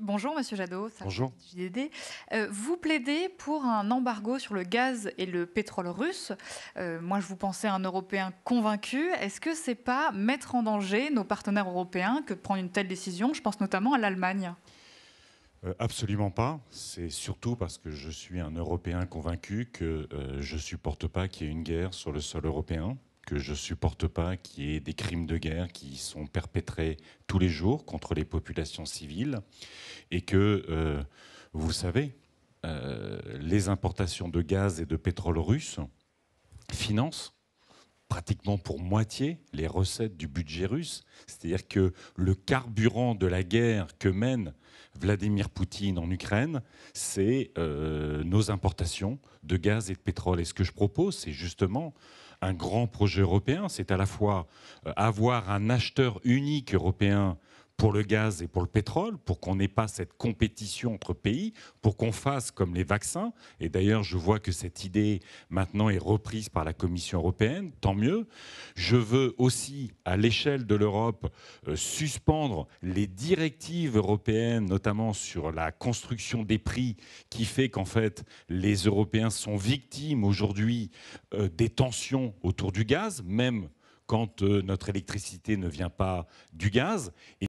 bonjour Monsieur Jadot. Bonjour. Euh, vous plaidez pour un embargo sur le gaz et le pétrole russe. Euh, moi, je vous pensais un Européen convaincu. Est-ce que c'est pas mettre en danger nos partenaires européens que de prendre une telle décision Je pense notamment à l'Allemagne. Euh, absolument pas. C'est surtout parce que je suis un Européen convaincu que je supporte pas qu'il y ait une guerre sur le sol européen que je supporte pas, qui est des crimes de guerre qui sont perpétrés tous les jours contre les populations civiles, et que, euh, vous savez, euh, les importations de gaz et de pétrole russes financent pratiquement pour moitié les recettes du budget russe. C'est-à-dire que le carburant de la guerre que mène Vladimir Poutine en Ukraine, c'est euh, nos importations de gaz et de pétrole. Et ce que je propose, c'est justement un grand projet européen. C'est à la fois euh, avoir un acheteur unique européen pour le gaz et pour le pétrole, pour qu'on n'ait pas cette compétition entre pays, pour qu'on fasse comme les vaccins. Et d'ailleurs, je vois que cette idée maintenant est reprise par la Commission européenne, tant mieux. Je veux aussi, à l'échelle de l'Europe, euh, suspendre les directives européennes, notamment sur la construction des prix, qui fait qu'en fait, les Européens sont victimes aujourd'hui euh, des tensions autour du gaz, même quand euh, notre électricité ne vient pas du gaz.